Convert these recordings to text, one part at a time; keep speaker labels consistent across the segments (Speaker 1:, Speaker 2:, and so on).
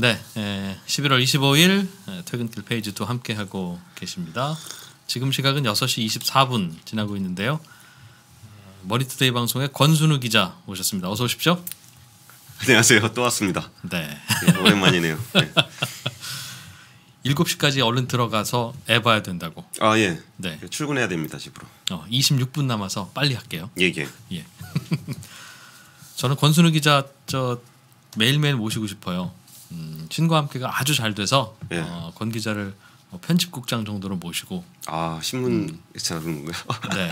Speaker 1: 네, 11월 예, 25일 예, 퇴근길 페이지도 함께 하고 계십니다. 지금 시각은 6시 24분 지나고 있는데요. 머니투데이 방송의 권순우 기자 오셨습니다. 어서 오십시오.
Speaker 2: 안녕하세요. 또 왔습니다. 네, 예, 오랜만이네요. 네. 7시까지 얼른 들어가서 애 봐야 된다고. 아 예. 네. 출근해야 됩니다 집으로.
Speaker 1: 어, 26분 남아서 빨리 할게요.
Speaker 2: 예 예. 예.
Speaker 1: 저는 권순우 기자 저 매일매일 모시고 싶어요. 음, 신과 함께가 아주 잘 돼서 예. 어, 권 기자를 어, 편집국장 정도로 모시고
Speaker 2: 아 신문 기자 그런 거요? 네,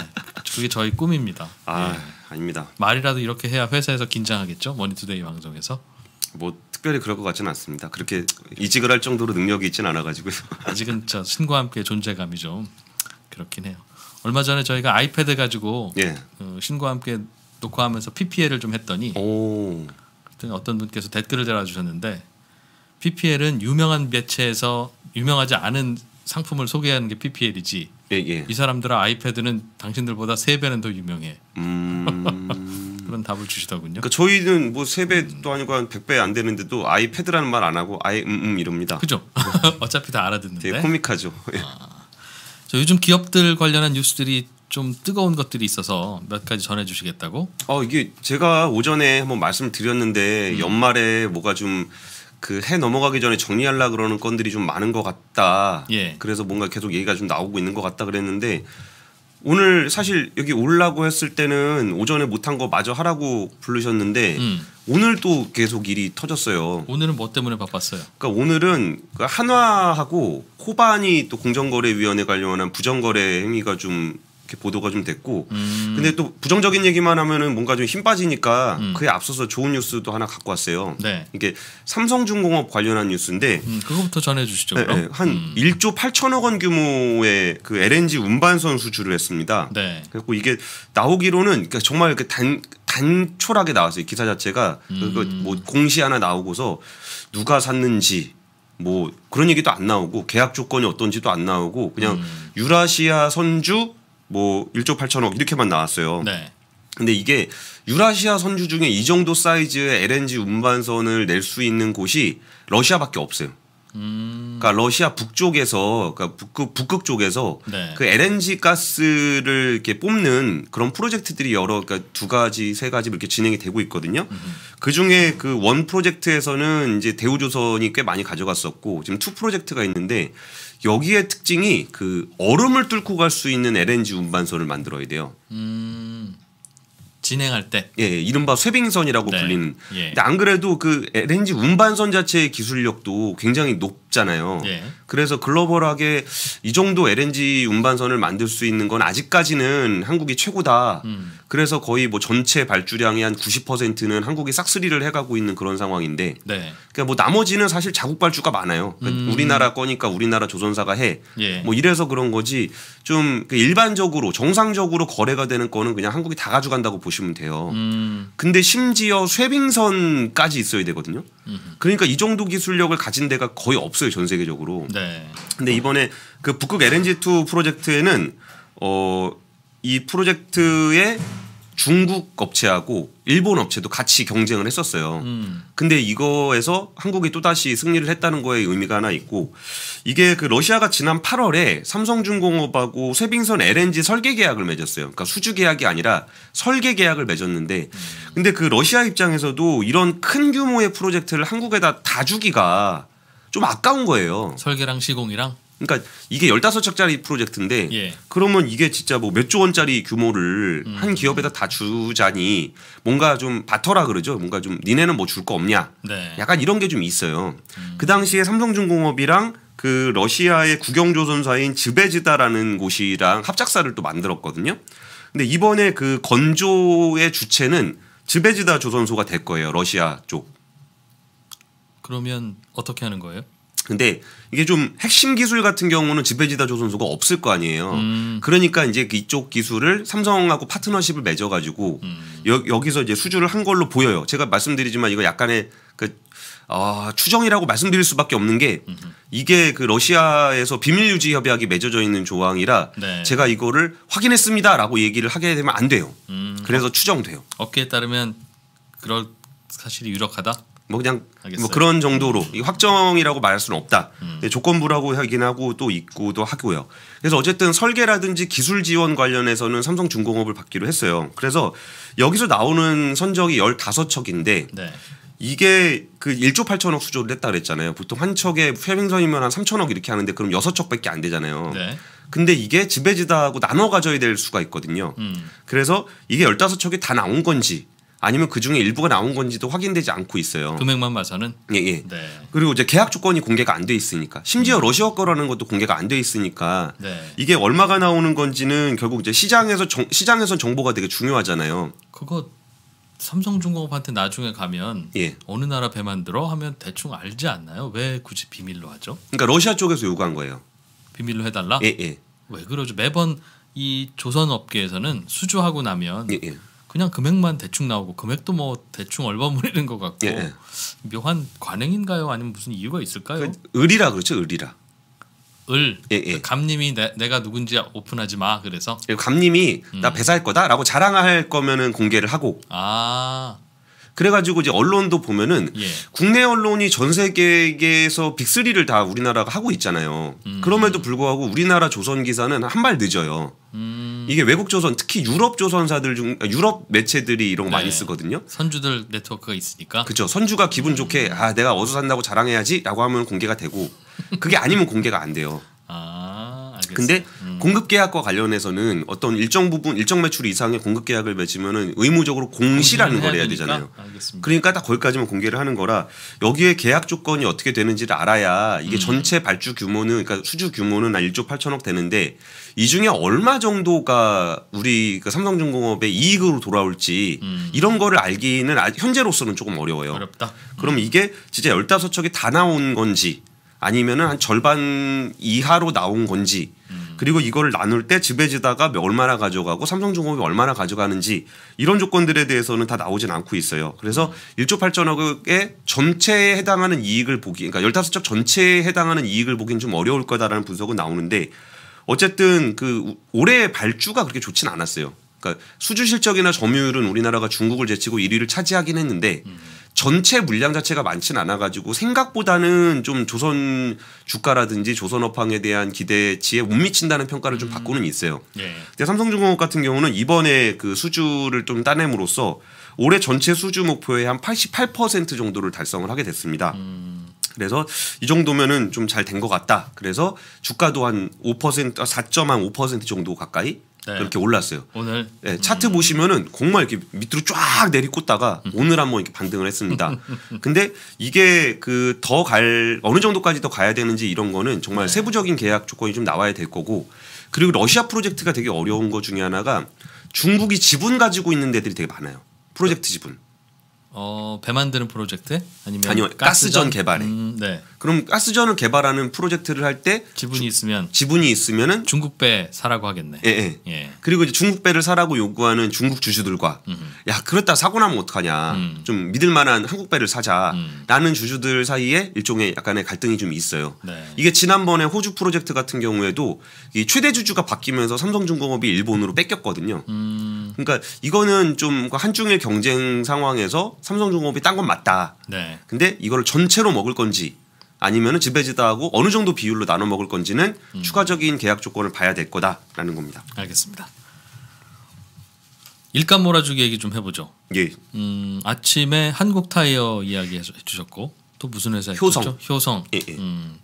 Speaker 1: 그게 저희 꿈입니다.
Speaker 2: 아 예. 아닙니다.
Speaker 1: 말이라도 이렇게 해야 회사에서 긴장하겠죠? 머니투데이 방송에서
Speaker 2: 뭐 특별히 그럴 것 같지는 않습니다. 그렇게 이직을 할 정도로 능력이 있진 않아가지고 아직은
Speaker 1: 저 신과 함께 존재감이 좀 그렇긴 해요.
Speaker 2: 얼마 전에 저희가 아이패드
Speaker 1: 가지고 예. 그 어, 신과 함께 녹화하면서 PPL을 좀 했더니 오. 어떤 분께서 댓글을 달아주셨는데 PPL은 유명한 매체에서 유명하지 않은 상품을 소개하는 게 PPL이지. 예, 예. 이 사람들아 아이패드는 당신들보다 세 배는 더 유명해. 음... 그런 답을 주시더군요. 그러니까
Speaker 2: 저희는 뭐 세 배도 아니고 한백배안 되는데도 아이패드라는 말 안 하고 아이 음 음 이럽니다. 그죠? 어차피 다 알아듣는데. 되게 코믹하죠. 아, 예.
Speaker 1: 저 요즘 기업들 관련한 뉴스들이 좀 뜨거운 것들이 있어서 몇 가지 전해주시겠다고?
Speaker 2: 어 이게 제가 오전에 한번 말씀 드렸는데 음. 연말에 뭐가 좀 그해 넘어가기 전에 정리하려 그러는 건들이 좀 많은 것 같다. 예. 그래서 뭔가 계속 얘기가 좀 나오고 있는 것 같다 그랬는데 오늘 사실 여기 올라고 했을 때는 오전에 못한 거 마저 하라고 부르셨는데 음. 오늘 또 계속 일이 터졌어요.
Speaker 1: 오늘은 뭐 때문에 바빴어요?
Speaker 2: 그러니까 오늘은 그 한화하고 코반이 또 공정거래위원회 관련한 부정거래 행위가 좀 이렇게 보도가 좀 됐고 음. 근데 또 부정적인 얘기만 하면은 뭔가 좀 힘 빠지니까 음. 그에 앞서서 좋은 뉴스도 하나 갖고 왔어요. 네. 이게 삼성중공업 관련한 뉴스인데
Speaker 1: 음, 그거부터 전해 주시죠. 네, 네,
Speaker 2: 한 1조 음. 8천억 원 규모의 그 LNG 운반선 수주를 했습니다. 네. 그리고 이게 나오기로는 그러니까 정말 이렇게 그 단 단촐하게 나왔어요. 기사 자체가 그뭐 음. 공시 하나 나오고서 누가 샀는지 뭐 그런 얘기도 안 나오고 계약 조건이 어떤지도 안 나오고 그냥 음. 유라시아 선주 뭐 1조 8천억 이렇게만 나왔어요. 네. 근데 이게 유라시아 선주 중에 이 정도 사이즈의 LNG 운반선을 낼 수 있는 곳이 러시아밖에 없어요. 음. 그러니까 러시아 북쪽에서 그러니까 북극, 북극 쪽에서 네. 그 LNG 가스를 이렇게 뽑는 그런 프로젝트들이 여러 그러니까 두 가지 세 가지 이렇게 진행이 되고 있거든요. 그 중에 그 원 프로젝트에서는 이제 대우조선이 꽤 많이 가져갔었고 지금 투 프로젝트가 있는데 여기에 특징이 그 얼음을 뚫고 갈 수 있는 LNG 운반소를 만들어야 돼요. 음. 진행할 때 예, 예, 이른바 쇠빙선이라고 네. 불리는. 예. 근데 안 그래도 그 LNG 운반선 자체의 기술력도 굉장히 높잖아요. 예. 그래서 글로벌하게 이 정도 LNG 운반선을 만들 수 있는 건 아직까지는 한국이 최고다. 음. 그래서 거의 뭐 전체 발주량의 한 90%는 한국이 싹쓸이를 해가고 있는 그런 상황인데. 네. 그러니까 뭐 나머지는 사실 자국 발주가 많아요. 그러니까 음. 우리나라 거니까 우리나라 조선사가 해. 예. 뭐 이래서 그런 거지. 좀 그 일반적으로 정상적으로 거래가 되는 거는 그냥 한국이 다 가져간다고 보시. 면 보시면 돼요. 음. 근데 심지어 쇠빙선까지 있어야 되거든요. 음. 그러니까 이 정도 기술력을 가진 데가 거의 없어요 전 세계적으로. 네. 근데 이번에 그 북극 LNG2 프로젝트에는 어이 프로젝트의 중국 업체하고 일본 업체도 같이 경쟁을 했었어요. 음. 근데 이거에서 한국이 또다시 승리를 했다는 거에 의미가 하나 있고 이게 그 러시아가 지난 8월에 삼성중공업하고 쇄빙선 LNG 설계 계약을 맺었어요. 그러니까 수주 계약이 아니라 설계 계약을 맺었는데 음. 근데 그 러시아 입장에서도 이런 큰 규모의 프로젝트를 한국에다 다 주기가 좀 아까운 거예요.
Speaker 1: 설계랑 시공이랑
Speaker 2: 그러니까 이게 열다섯 척짜리 프로젝트인데 예. 그러면 이게 진짜 뭐 몇 조 원짜리 규모를 음. 한 기업에다 다 주자니 뭔가 좀 바터라 그러죠. 뭔가 좀 니네는 뭐 줄 거 없냐. 네. 약간 이런 게 좀 있어요. 음. 그 당시에 삼성중공업이랑 그 러시아의 국영조선사인 즈베지다라는 곳이랑 합작사를 또 만들었거든요. 근데 이번에 그 건조의 주체는 즈베지다 조선소가 될 거예요. 러시아 쪽.
Speaker 1: 그러면 어떻게 하는 거예요?
Speaker 2: 근데 이게 좀 핵심 기술 같은 경우는 지배지다 조선소가 없을 거 아니에요. 음. 그러니까 이제 그 이쪽 기술을 삼성하고 파트너십을 맺어가지고 음. 여, 기서 이제 수주를 한 걸로 보여요. 제가 말씀드리지만 이거 약간의 그 어, 추정이라고 말씀드릴 수밖에 없는 게 이게 그 러시아에서 비밀 유지 협약이 맺어져 있는 조항이라 네. 제가 이거를 확인했습니다라고 얘기를 하게 되면 안 돼요. 음. 그래서 추정돼요.
Speaker 1: 업계에 어, 따르면 그럴 사실이 유력하다.
Speaker 2: 뭐 그냥 뭐 알겠어요. 뭐 그런 정도로 음. 확정이라고 말할 수는 없다. 음. 네, 조건부라고 하긴 하고 또 있고도 하고요. 그래서 어쨌든 설계라든지 기술 지원 관련해서는 삼성중공업을 받기로 했어요. 그래서 여기서 나오는 선적이 1 5 척인데 네. 이게 그 1조 8천억 수조를 했다 그랬잖아요. 보통 한 척에 회빙선이면 한 3천억 이렇게 하는데 그럼 6 척밖에 안 되잖아요. 네. 근데 이게 지배지다하고 나눠 가져야 될 수가 있거든요. 음. 그래서 이게 1 5 척이다 나온 건지 아니면 그 중에 일부가 나온 건지도 확인되지 않고 있어요. 금액만 봐서는 예, 예. 네. 그리고 이제 계약 조건이 공개가 안 돼 있으니까 심지어 음. 러시아 거라는 것도 공개가 안 돼 있으니까 네. 이게 얼마가 나오는 건지는 결국 이제 시장에서 정, 시장에선 정보가 되게 중요하잖아요.
Speaker 1: 그거 삼성중공업한테 나중에 가면 예. 어느 나라 배 만들어 하면 대충 알지
Speaker 2: 않나요? 왜 굳이 비밀로 하죠? 그러니까 러시아 쪽에서 요구한 거예요.
Speaker 1: 비밀로 해달라. 예, 예. 왜 그러죠? 매번 이 조선 업계에서는 수주하고 나면 예, 예. 그냥 금액만 대충 나오고 금액도 뭐 대충 얼버무리는 것 같고 예, 예. 묘한 관행인가요? 아니면 무슨 이유가 있을까요? 그 을이라 그렇죠 을이라. 을 예, 예. 그 감님이 내, 내가 누군지 오픈하지 마 그래서 예,
Speaker 2: 감님이 음. 나 배사할 거다라고 자랑할 거면은 공개를 하고 아 그래가지고 이제 언론도 보면은 예. 국내 언론이 전 세계에서 빅3를 다 우리나라가 하고 있잖아요. 음. 그럼에도 불구하고 우리나라 조선 기사는 한발 늦어요. 음. 이게 외국 조선 특히 유럽 조선사들 중 아, 유럽 매체들이 이런 거 네. 많이 쓰거든요.
Speaker 1: 선주들 네트워크가 있으니까.
Speaker 2: 그렇죠. 선주가 기분 음. 좋게 아 내가 어디서 산다고 자랑해야지라고 하면 공개가 되고 그게 아니면 공개가 안 돼요. 아, 알겠습니다. 근데 공급 계약과 관련해서는 어떤 일정 부분 일정 매출 이상의 공급 계약을 맺으면은 의무적으로 공시라는 걸 해야 되잖아요. 알겠습니다. 그러니까 딱 거기까지만 공개를 하는 거라 여기에 계약 조건이 어떻게 되는지를 알아야 이게 음. 전체 발주 규모는 그러니까 수주 규모는 한 1조 8천억 되는데 이 중에 얼마 정도가 우리 그 삼성중공업의 이익으로 돌아올지 음. 이런 거를 알기는 아, 현재로서는 조금 어려워요. 어렵다. 그럼 음. 이게 진짜 15척이 다 나온 건지 아니면은 한 절반 이하로 나온 건지 음. 그리고 이걸 나눌 때 지배지다가 얼마나 가져가고 삼성중공업이 얼마나 가져가는지 이런 조건들에 대해서는 다 나오진 않고 있어요. 그래서 1조8천억의 전체에 해당하는 이익을 보기 그러니까 열다섯 척 전체에 해당하는 이익을 보기는 좀 어려울 거다라는 분석은 나오는데 어쨌든 그 올해 발주가 그렇게 좋진 않았어요. 그러니까 수주 실적이나 점유율은 우리나라가 중국을 제치고 1위를 차지하긴 했는데 전체 물량 자체가 많진 않아 가지고 생각보다는 좀 조선 주가라든지 조선 업황에 대한 기대치에 못 미친다는 평가를 좀 음. 받고는 있어요. 예. 근데 삼성중공업 같은 경우는 이번에 그 수주를 좀 따냄으로써 올해 전체 수주 목표의 한 88% 정도를 달성을 하게 됐습니다. 음. 그래서 이 정도면은 좀 잘 된 것 같다. 그래서 주가도 한 5% 4.5% 아, 정도 가까이 네. 그렇게 올랐어요. 오늘 네, 차트 음. 보시면은 공말 이렇게 밑으로 쫙 내리꽂다가 음. 오늘 한번 이렇게 반등을 했습니다. 근데 이게 그 더 갈 어느 정도까지 더 가야 되는지 이런 거는 정말 네. 세부적인 계약 조건이 좀 나와야 될 거고 그리고 러시아 프로젝트가 되게 어려운 거 중에 하나가 중국이 지분 가지고 있는 데들이 되게 많아요. 프로젝트 지분.
Speaker 1: 어, 배 만드는 프로젝트 아니면 아니요 가스전, 가스전 개발에.
Speaker 2: 음, 네. 그럼 가스전을 개발하는 프로젝트를 할 때 지분이 주, 있으면 지분이 있으면은 중국배 사라고 하겠네. 예, 예. 예. 그리고 이제 중국배를 사라고 요구하는 중국 주주들과 음. 야 그렇다 사고 나면 어떡하냐 음. 좀 믿을 만한 한국배를 사자라는 음. 주주들 사이에 일종의 약간의 갈등이 좀 있어요. 네. 이게 지난번에 호주 프로젝트 같은 경우에도 이 최대 주주가 바뀌면서 삼성중공업이 일본으로 뺏겼거든요. 음. 그러니까 이거는 좀 한중일 경쟁 상황에서 삼성중공업이 딴 건 맞다. 네. 근데 이거를 전체로 먹을 건지 아니면은 지배지다하고 어느 정도 비율로 나눠 먹을 건지는 음. 추가적인 계약 조건을 봐야 될 거다라는 겁니다. 알겠습니다.
Speaker 1: 일감 몰아주기 얘기 좀 해보죠. 예. 음, 아침에 한국 타이어 이야기 해주셨고 또 무슨 회사 효성. 효성. 예, 예. 음,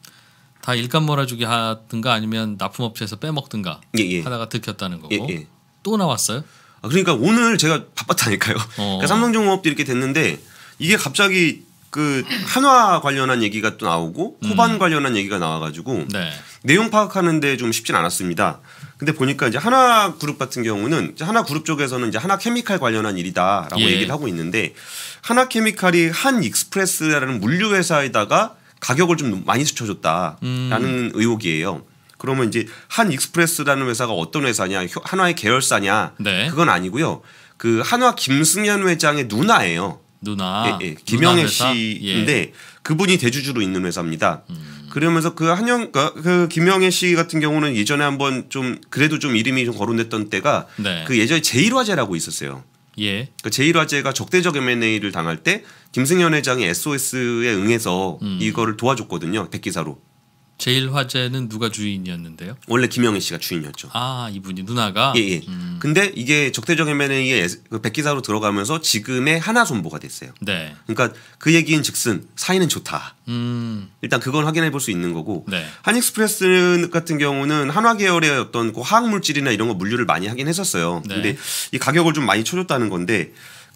Speaker 1: 다 일감 몰아주기 하든가 아니면 납품업체에서 빼먹든가 예, 예, 하다가 들켰다는 거고 예, 예. 또 나왔어요? 아, 그러니까
Speaker 2: 오늘 제가 바빴다니까요. 어. 그러니까 삼성종업도 이렇게 됐는데 이게 갑자기 그 한화 관련한 얘기가 또 나오고 코반 음. 관련한 얘기가 나와가지고 네. 내용 파악하는데 좀 쉽진 않았습니다. 근데 보니까 이제 하나 그룹 같은 경우는 이제 하나 그룹 쪽에서는 이제 하나 케미칼 관련한 일이다라고 예. 얘기를 하고 있는데 하나 케미칼이 한 익스프레스라는 물류 회사에다가 가격을 좀 많이 스쳐줬다라는 음. 의혹이에요. 그러면 이제 한 익스프레스라는 회사가 어떤 회사냐, 한화의 계열사냐, 네. 그건 아니고요. 그 한화 김승현 회장의 누나예요. 누나 예, 예. 김영애 씨인데 예. 그분이 대주주로 있는 회사입니다. 음. 그러면서 그 한영 그, 그 김영애 씨 같은 경우는 예전에 한번 좀 그래도 좀 이름이 좀 거론됐던 때가 네. 그 예전에 제1화제라고 있었어요. 예. 그제1화제가 적대적 M&A를 당할 때 김승현 회장이 SOS에 응해서 음. 이거를 도와줬거든요. 백기사로. 제일 화제는 누가 주인이었는데요? 원래 김영희 씨가 주인이었죠. 아 이분이
Speaker 1: 누나가. 예예. 예.
Speaker 2: 음. 근데 이게 적대적 해면은 이게 그 백기사로 들어가면서 지금의 하나 손보가 됐어요. 네. 그러니까 그 얘기인 즉슨 사이는 좋다.
Speaker 1: 음.
Speaker 2: 일단 그건 확인해 볼 수 있는 거고. 네. 한익스프레스 같은 경우는 한화 계열의 어떤 그 화학 물질이나 이런 거 물류를 많이 하긴 했었어요. 네. 근데 이 가격을 좀 많이 쳐줬다는 건데.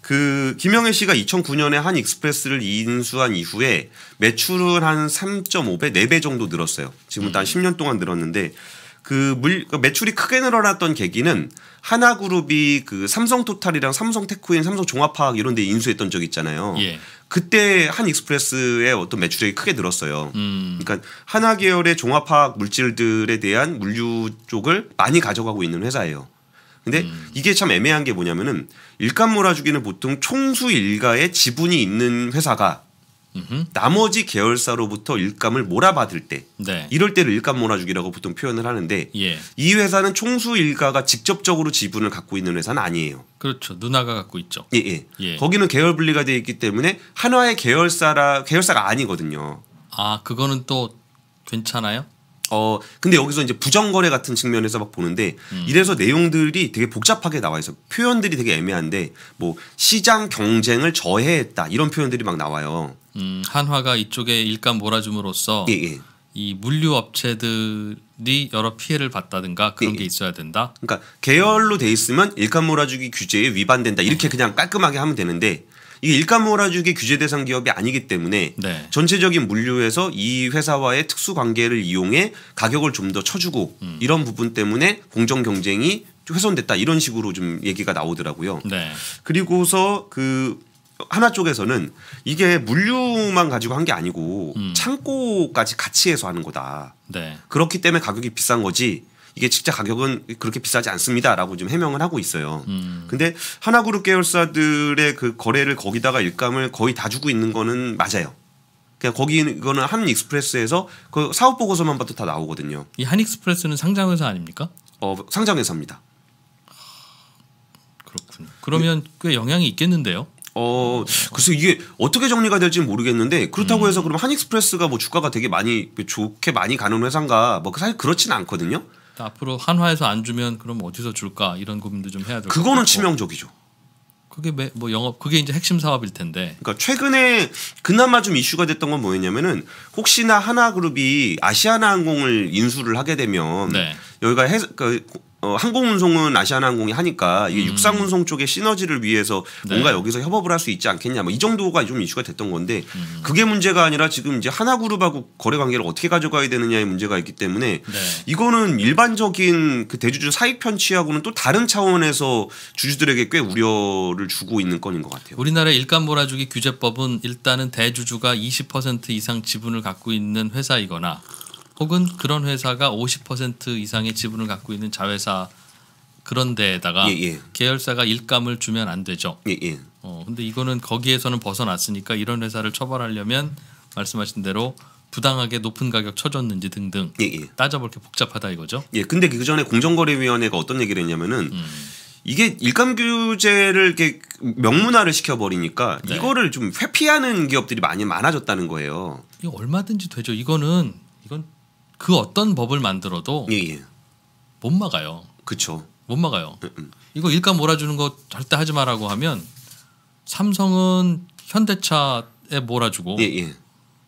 Speaker 2: 그 김영애 씨가 2009년에 한 익스프레스를 인수한 이후에 매출을한 3.5배, 4배 정도 늘었어요. 지금부터 음. 한 10년 동안 늘었는데 그 물, 그러니까 매출이 크게 늘어났던 계기는 하나그룹이 그 삼성토탈이랑 삼성테크인, 삼성종합화학 이런 데 인수했던 적 있잖아요. 예. 그때 한익스프레스의 어떤 매출액이 크게 늘었어요. 음. 그러니까 하나 계열의 종합화학 물질들에 대한 물류 쪽을 많이 가져가고 있는 회사예요. 근데 음. 이게 참 애매한 게 뭐냐면은 일감 몰아주기는 보통 총수 일가의 지분이 있는 회사가 음흠. 나머지 계열사로부터 일감을 몰아받을 때 네. 이럴 때를 일감 몰아주기라고 보통 표현을 하는데 예. 이 회사는 총수 일가가 직접적으로 지분을 갖고 있는 회사는 아니에요. 그렇죠. 누나가 갖고 있죠. 예, 예. 예. 거기는 계열 분리가 되어 있기 때문에 한화의 계열사라 계열사가 아니거든요. 아 그거는 또 괜찮아요? 어 근데 여기서 이제 부정거래 같은 측면에서 막 보는데 음. 이래서 내용들이 되게 복잡하게 나와 있어 표현들이 되게 애매한데 뭐 시장 경쟁을 저해했다 이런 표현들이 막 나와요.
Speaker 1: 음, 한화가 이쪽에 일감 몰아줌으로써 예, 예. 이 물류 업체들이
Speaker 2: 여러 피해를 봤다든가 그런 예, 게 예. 있어야 된다. 그러니까 계열로 돼 있으면 일감 몰아주기 규제에 위반된다 이렇게 음. 그냥 깔끔하게 하면 되는데 이게 일감 몰아주기 규제 대상 기업이 아니기 때문에 네. 전체적인 물류에서 이 회사와의 특수 관계를 이용해 가격을 좀 더 쳐주고 음. 이런 부분 때문에 공정 경쟁이 훼손됐다 이런 식으로 좀 얘기가 나오더라고요. 네. 그리고서 그 하나 쪽에서는 이게 물류만 가지고 한 게 아니고 음. 창고까지 같이 해서 하는 거다. 네. 그렇기 때문에 가격이 비싼 거지. 이게 직자 가격은 그렇게 비싸지 않습니다라고 지 해명을 하고 있어요. 음. 근데 하나그룹 계열사들의 그 거래를 거기다가 일감을 거의 다 주고 있는 거는 맞아요. 그냥 그러니까 거기 이거는 한익스프레스에서 그 사업 보고서만 봐도 다 나오거든요. 이
Speaker 1: 한익스프레스는 상장회사 아닙니까?
Speaker 2: 어 상장회사입니다. 그렇군요. 그러면 네. 꽤 영향이 있겠는데요. 어, 그래서 이게 어떻게 정리가 될지 모르겠는데 그렇다고 음. 해서 그럼 한익스프레스가 뭐 주가가 되게 많이 좋게 많이 가는 회사인가 뭐 사실 그렇지는 않거든요.
Speaker 1: 앞으로 한화에서 안 주면 그럼 어디서 줄까 이런 고민도 좀 해야 될 그거는
Speaker 2: 치명적이죠.
Speaker 1: 그게 뭐 영업 그게 이제 핵심 사업일 텐데.
Speaker 2: 그러니까 최근에 그나마 좀 이슈가 됐던 건 뭐였냐면은 혹시나 하나그룹이 아시아나항공을 인수를 하게 되면 네. 여기가 해, 그 어, 항공운송은 아시아나항공이 하니까 이게 음. 육상운송 쪽의 시너지를 위해서 네. 뭔가 네. 여기서 협업을 할 수 있지 않겠냐 뭐 이 정도가 좀 이슈가 됐던 건데 음. 그게 문제가 아니라 지금 이제 하나그룹하고 거래 관계를 어떻게 가져가야 되느냐의 문제가 있기 때문에 네. 이거는 일반적인 그 대주주 사익 편취하고는 또 다른 차원에서 주주들에게 꽤 우려를 주고 있는 건인 것 같아요.
Speaker 1: 우리나라 일감 몰아주기 규제법은 일단은 대주주가 20% 이상 지분을 갖고 있는 회사이거나 혹은 그런 회사가 50% 이상의 지분을 갖고 있는 자회사 그런 데에다가 예, 예. 계열사가 일감을 주면 안 되죠. 예, 예. 어, 근데 이거는 거기에서는 벗어났으니까 이런 회사를 처벌하려면 말씀하신 대로 부당하게 높은 가격 쳐줬는지 등등 예, 예. 따져볼 게 복잡하다
Speaker 2: 이거죠. 예, 근데 그 전에 공정거래위원회가 어떤 얘기를 했냐면은 음. 이게 일감 규제를 이렇게 명문화를 시켜버리니까 네. 이거를 좀 회피하는 기업들이 많이 많아졌다는 거예요.
Speaker 1: 이 얼마든지 되죠. 이거는 이건
Speaker 2: 그 어떤 법을 만들어도
Speaker 1: 예. 예. 못 막아요. 그렇죠. 못 막아요. 음음. 음. 이거 일감 몰아주는 거 절대 하지 마라고 하면 삼성은 현대차에 몰아주고 예, 예.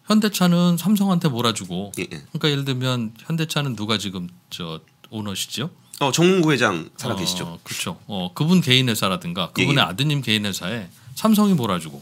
Speaker 1: 현대차는 삼성한테 몰아주고 예, 그러니까 예를 들면 현대차는 누가 지금 저 오너시죠? 어 정문구 회장 살아 계시죠? 어, 그렇죠. 어 그분 개인 회사라든가 그분의 아드님 개인 회사에 삼성이 몰아주고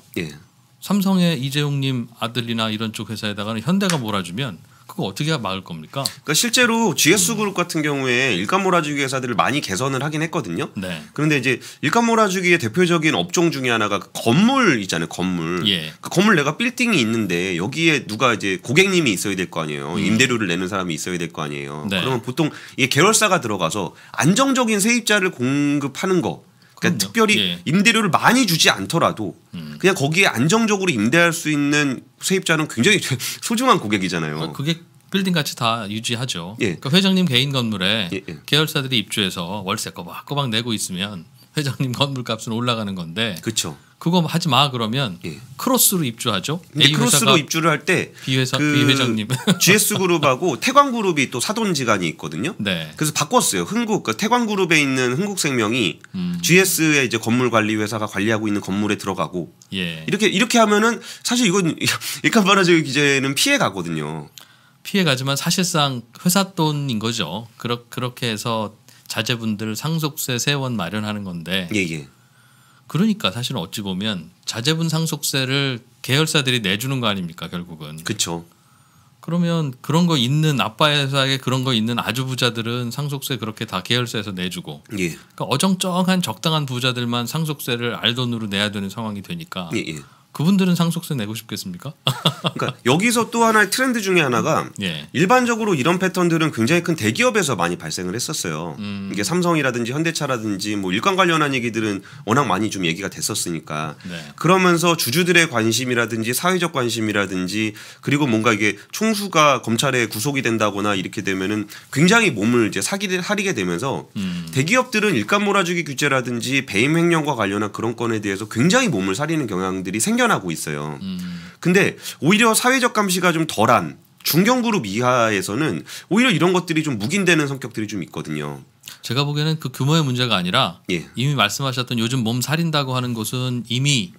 Speaker 1: 삼성의 이재용님 아들이나 이런 쪽 회사에다가는 현대가 몰아주면 그거 어떻게 막을 겁니까?
Speaker 2: 그러니까 실제로 GS 그룹 같은 경우에 일감 몰아주기 회사들을 많이 개선을 하긴 했거든요. 네. 그런데 이제 일감 몰아주기의 대표적인 업종 중에 하나가 그 건물 있잖아요. 건물. 예. 그 건물 내가 빌딩이 있는데 여기에 누가 이제 고객님이 있어야 될 거 아니에요. 음. 임대료를 내는 사람이 있어야 될 거 아니에요. 네. 그러면 보통 이게 계열사가 들어가서 안정적인 세입자를 공급하는 거 그러니까 특별히 예. 임대료를 많이 주지 않더라도 음. 그냥 거기에 안정적으로 임대할 수 있는 세입자는 굉장히 소중한 고객이잖아요. 어, 그게
Speaker 1: 빌딩 같이 다 유지하죠. 예. 그러니까 회장님 개인 건물에 예, 예. 계열사들이 입주해서 월세 꼬박꼬박 내고 있으면 회장님 건물값은 올라가는 건데 그렇죠. 그거 하지 마 그러면 예. 크로스로 입주하죠. 근데 크로스로
Speaker 2: 입주를 할 때비 회사 그 B 회장님 GS 그룹하고 태광 그룹이 또 사돈지간이 있거든요. 네. 그래서 바꿨어요. 흥국 그 태광 그룹에 있는 흥국생명이 음. GS의 이제 건물 관리 회사가 관리하고 있는 건물에 들어가고 예. 이렇게 이렇게 하면은 사실 이건 일간 바라지 기재는 피해 가거든요.
Speaker 1: 피해 가지만 사실상 회사 돈인 거죠. 그렇 그렇게 해서 자제분들 상속세 세원 마련하는 건데. 예 예. 그러니까 사실 어찌 보면 자재분 상속세를 계열사들이 내주는 거 아닙니까 결국은. 그렇죠. 그러면 그런 거 있는 아빠 회사에 그런 거 있는 아주 부자들은 상속세 그렇게 다 계열사에서 내주고 예. 그러니까 어정쩡한 적당한 부자들만 상속세를 알돈으로 내야 되는 상황이 되니까 예, 예. 그분들은 상속세 내고 싶겠습니까?
Speaker 2: 그러니까 여기서 또 하나의 트렌드 중에 하나가 예. 일반적으로 이런 패턴들은 굉장히 큰 대기업에서 많이 발생을 했었어요. 음. 이게 삼성이라든지 현대차라든지 뭐 일감 관련한 얘기들은 워낙 많이 좀 얘기가 됐었으니까 네. 그러면서 주주들의 관심이라든지 사회적 관심이라든지 그리고 뭔가 이게 총수가 검찰에 구속이 된다거나 이렇게 되면은 굉장히 몸을 이제 사기를 하리게 되면서 음. 대기업들은 일감 몰아주기 규제라든지 배임 횡령과 관련한 그런 건에 대해서 굉장히 몸을 사리는 경향들이 생겨 실현하고 있어요. 음. 근데 오히려 사회적 감시가 좀 덜한 중견그룹 이하에서는 오히려 이런 것들이 좀 묵인되는 성격들이 좀 있거든요.
Speaker 1: 제가 보기에는 그 규모의 문제가 아니라 예. 이미 말씀하셨던 요즘 몸 살인다고 하는 것은 이미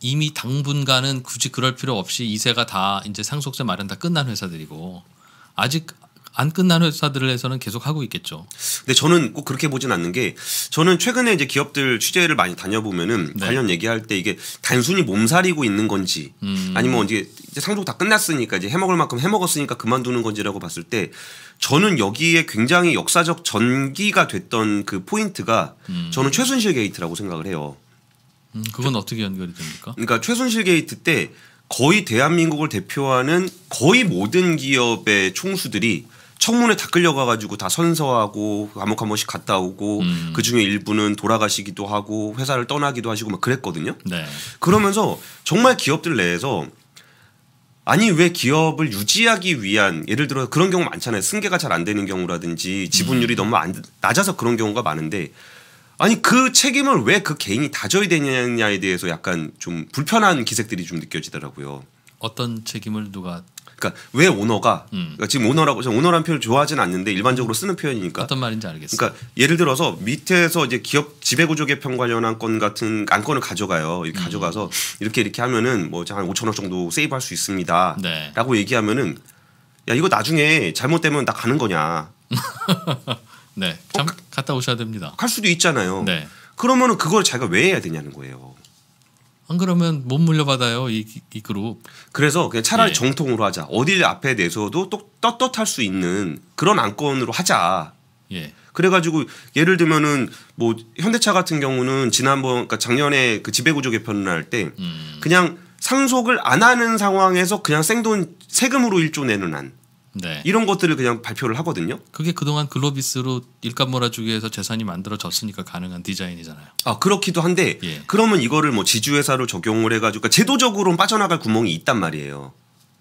Speaker 1: 이미 당분간은 굳이 그럴 필요 없이 이세가다 이제 상속세 마련 다 끝난 회사들이고 아직 안 끝난 회사들에서는 계속 하고 있겠죠.
Speaker 2: 근데 저는 꼭 그렇게 보진 않는 게 저는 최근에 이제 기업들 취재를 많이 다녀보면은 네. 관련 얘기할 때 이게 단순히 몸살이고 있는 건지 음. 아니면 이제 상속 다 끝났으니까 이제 해먹을 만큼 해먹었으니까 그만두는 건지라고 봤을 때 저는 여기에 굉장히 역사적 전기가 됐던 그 포인트가 음. 저는 최순실 게이트라고 생각을 해요. 음, 그건 어떻게 연결이 됩니까? 그러니까 최순실 게이트 때 거의 대한민국을 대표하는 거의 모든 기업의 총수들이 청문회 다 끌려가가지고 다 선서하고 감옥 한 번씩 갔다 오고 음. 그 중에 일부는 돌아가시기도 하고 회사를 떠나기도 하시고 막 그랬거든요. 네. 그러면서 정말 기업들 내에서 아니 왜 기업을 유지하기 위한 예를 들어 그런 경우 많잖아요. 승계가 잘 안 되는 경우라든지 지분율이 음. 너무 안, 낮아서 그런 경우가 많은데 아니 그 책임을 왜 그 개인이 다져야 되느냐에 대해서 약간 좀 불편한 기색들이 좀 느껴지더라고요. 어떤 책임을 누가 그러니까 왜 오너가 음. 그러니까 지금 오너라고 저 오너란 표현을 좋아하진 않는데 일반적으로 쓰는 표현이니까 어떤 말인지 알겠어 그러니까 예를 들어서 밑에서 이제 기업 지배구조 개편 관련한 건 같은 안건을 가져가요. 이렇게 음. 가져가서 이렇게 이렇게 하면은 뭐한 5천 원 정도 세이브할 수 있습니다.라고 네. 얘기하면은 야 이거 나중에 잘못되면 나 가는 거냐? 네, 어, 그 갔다 오셔야 됩니다. 갈 수도 있잖아요. 네. 그러면은 그걸 자기가 왜 해야 되냐는 거예요. 안 그러면 못 물려받아요 이, 이 그룹. 그래서 그냥 차라리 예. 정통으로 하자. 어딜 앞에 내서도 또 떳떳할 수 있는 그런 안건으로 하자. 예. 그래가지고 예를 들면은 뭐 현대차 같은 경우는 지난번 그러니까 작년에 그 지배구조 개편을 할때 음. 그냥 상속을 안 하는 상황에서 그냥 생돈 세금으로 일조 내는 한. 네. 이런 것들을 그냥 발표를 하거든요.
Speaker 1: 그게 그동안 글로비스로 일감 몰아주기 위해서 재산이 만들어졌으니까 가능한 디자인이잖아요.
Speaker 2: 아 그렇기도 한데 예. 그러면 이거를 뭐 지주회사로 적용을 해가지고 그러니까 제도적으로 빠져나갈 구멍이 있단 말이에요.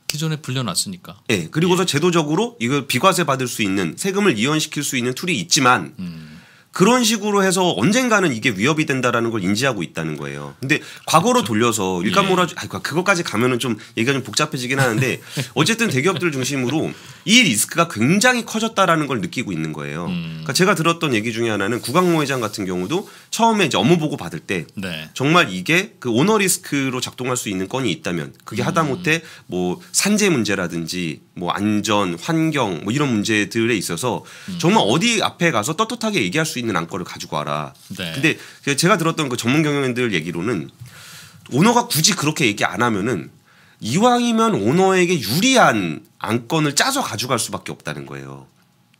Speaker 1: 기존에 불려놨으니까.
Speaker 2: 예. 그리고서 예. 제도적으로 이걸 비과세 받을 수 있는 세금을 이연시킬 수 있는 툴이 있지만. 음. 그런 식으로 해서 언젠가는 이게 위협이 된다라는 걸 인지하고 있다는 거예요. 근데 과거로 그렇죠. 돌려서 일감 예. 몰아주, 아, 그거까지 가면은 좀 얘기가 좀 복잡해지긴 하는데 어쨌든 대기업들 중심으로 이 리스크가 굉장히 커졌다라는 걸 느끼고 있는 거예요. 음. 그러니까 제가 들었던 얘기 중에 하나는 구강모 회장 같은 경우도 처음에 이제 업무 보고 받을 때 네. 정말 이게 그 오너 리스크로 작동할 수 있는 건이 있다면 그게 음. 하다못해 뭐 산재 문제라든지 뭐 안전, 환경 뭐 이런 문제들에 있어서 음. 정말 어디 앞에 가서 떳떳하게 얘기할 수 있는 안건을 가지고 와라. 네. 근데 그 제가 들었던 그 전문 경영인들 얘기로는 오너가 굳이 그렇게 얘기 안 하면은 이왕이면 오너에게 유리한 안건을 짜서 가져갈 수밖에 없다는 거예요.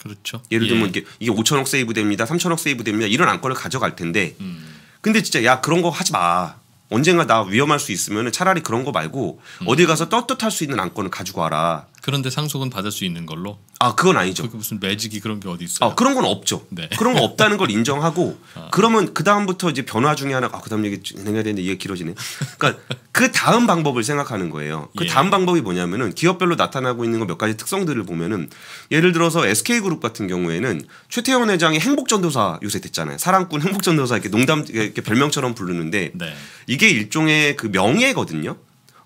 Speaker 2: 그렇죠. 예를 들면 예. 이게 이 5천억 세이브 됩니다. 3천억 세이브 됩니다. 이런 안건을 가져갈 텐데. 음. 근데 진짜 야 그런 거 하지 마. 언젠가 나 위험할 수 있으면 차라리 그런 거 말고 음. 어디 가서 떳떳할 수 있는 안건을 가지고 와라. 그런데 상속은 받을 수 있는 걸로? 아 그건 아니죠. 그 무슨 매직이 그런 게 어디 있어요? 아 그런 건 없죠. 네. 그런 건 없다는 걸 인정하고 아. 그러면 그 다음부터 이제 변화 중에 하나 아 그다음 얘기 진행해야 되는데 이게 길어지네. 그러니까 그 다음 방법을 생각하는 거예요. 그 예. 다음 예. 방법이 뭐냐면은 기업별로 나타나고 있는 거몇 가지 특성들을 보면은 예를 들어서 SK 그룹 같은 경우에는 최태원 회장이 행복 전도사 요새 됐잖아요. 사랑꾼 행복 전도사 이렇게 농담 이렇게 별명처럼 부르는데 네. 이게 일종의 그 명예거든요.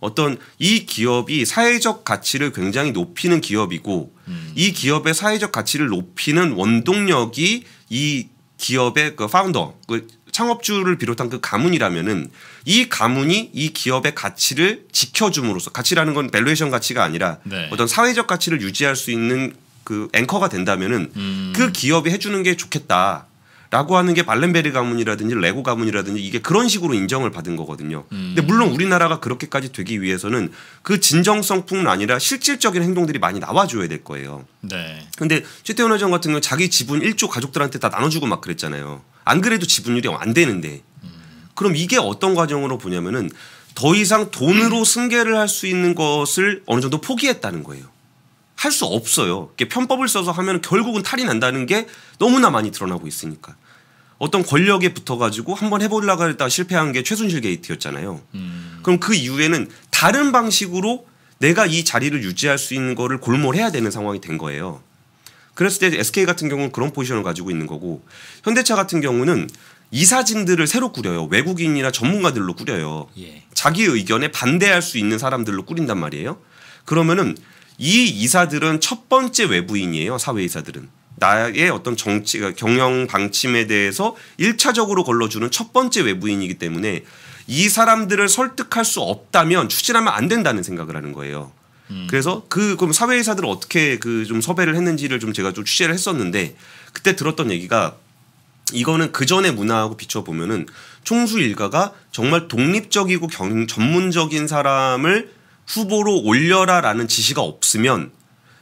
Speaker 2: 어떤 이 기업이 사회적 가치를 굉장히 높이는 기업이고 음. 이 기업의 사회적 가치를 높이는 원동력이 이 기업의 그 파운더 그 창업주를 비롯한 그 가문이라면은 이 가문이 이 기업의 가치를 지켜줌으로써 가치라는 건 밸류에이션 가치가 아니라 네. 어떤 사회적 가치를 유지할 수 있는 그 앵커가 된다면은 음. 그 기업이 해주는 게 좋겠다. 라고 하는 게발렌베리 가문이라든지 레고 가문이라든지 이게 그런 식으로 인정을 받은 거거든요. 음. 근데 물론 우리나라가 그렇게까지 되기 위해서는 그 진정성뿐 아니라 실질적인 행동들이 많이 나와줘야 될 거예요. 네. 근데 최태원 회장 같은 경우 는 자기 지분 1조 가족들한테 다 나눠주고 막 그랬잖아요. 안 그래도 지분율이 안 되는데. 음. 그럼 이게 어떤 과정으로 보냐면은 더 이상 돈으로 승계를 할 수 있는 것을 어느 정도 포기했다는 거예요. 할 수 없어요. 이게 편법을 써서 하면 결국은 탈이 난다는 게 너무나 많이 드러나고 있으니까. 어떤 권력에 붙어가지고 한번 해보려고 했다 가 실패한 게 최순실 게이트였잖아요. 음. 그럼 그 이후에는 다른 방식으로 내가 이 자리를 유지할 수 있는 거를 골몰해야 되는 상황이 된 거예요. 그랬을 때 SK 같은 경우는 그런 포지션을 가지고 있는 거고 현대차 같은 경우는 이사진들을 새로 꾸려요. 외국인이나 전문가들로 꾸려요. 예. 자기 의견에 반대할 수 있는 사람들로 꾸린단 말이에요. 그러면은 이 이사들은 첫 번째 외부인이에요. 사회 이사들은. 나의 어떤 정치 그러니까 경영 방침에 대해서 일차적으로 걸러주는 첫 번째 외부인이기 때문에 이 사람들을 설득할 수 없다면 추진하면 안 된다는 생각을 하는 거예요. 음. 그래서 그 그럼 사회이사들을 어떻게 그 좀 섭외를 했는지를 좀 제가 좀 취재를 했었는데 그때 들었던 얘기가 이거는 그 전의 문화하고 비춰보면은 총수 일가가 정말 독립적이고 경, 전문적인 사람을 후보로 올려라라는 지시가 없으면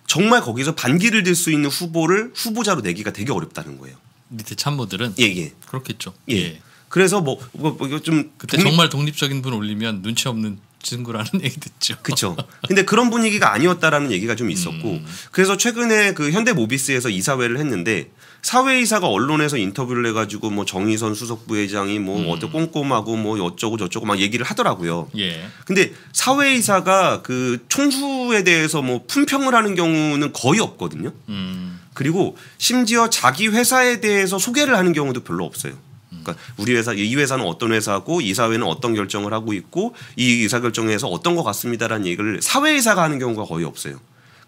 Speaker 2: 정말 거기서 반기를 들 수 있는 후보를 후보자로 내기가 되게 어렵다는 거예요. 밑에 참모들은 예예 예.
Speaker 1: 그렇겠죠. 예. 예.
Speaker 2: 그래서 뭐좀 뭐, 뭐, 뭐 그때 독립... 정말
Speaker 1: 독립적인 분 올리면 눈치 없는
Speaker 2: 친구라는 얘기 듣죠. 그렇죠. 근데 그런 분위기가 아니었다라는 얘기가 좀 있었고 음. 그래서 최근에 그 현대모비스에서 이사회를 했는데 사회이사가 언론에서 인터뷰를 해가지고 뭐 정의선 수석부회장이 뭐 음. 어때 꼼꼼하고 뭐 어쩌고 저쩌고 막 얘기를 하더라고요. 예. 근데 사회이사가 그 총수에 대해서 뭐 품평을 하는 경우는 거의 없거든요. 음. 그리고 심지어 자기 회사에 대해서 소개를 하는 경우도 별로 없어요. 그러니까 우리 회사 이 회사는 어떤 회사고 이 사회는 어떤 결정을 하고 있고 이 의사 결정에서 어떤 것 같습니다라는 얘기를 사회이사가 하는 경우가 거의 없어요.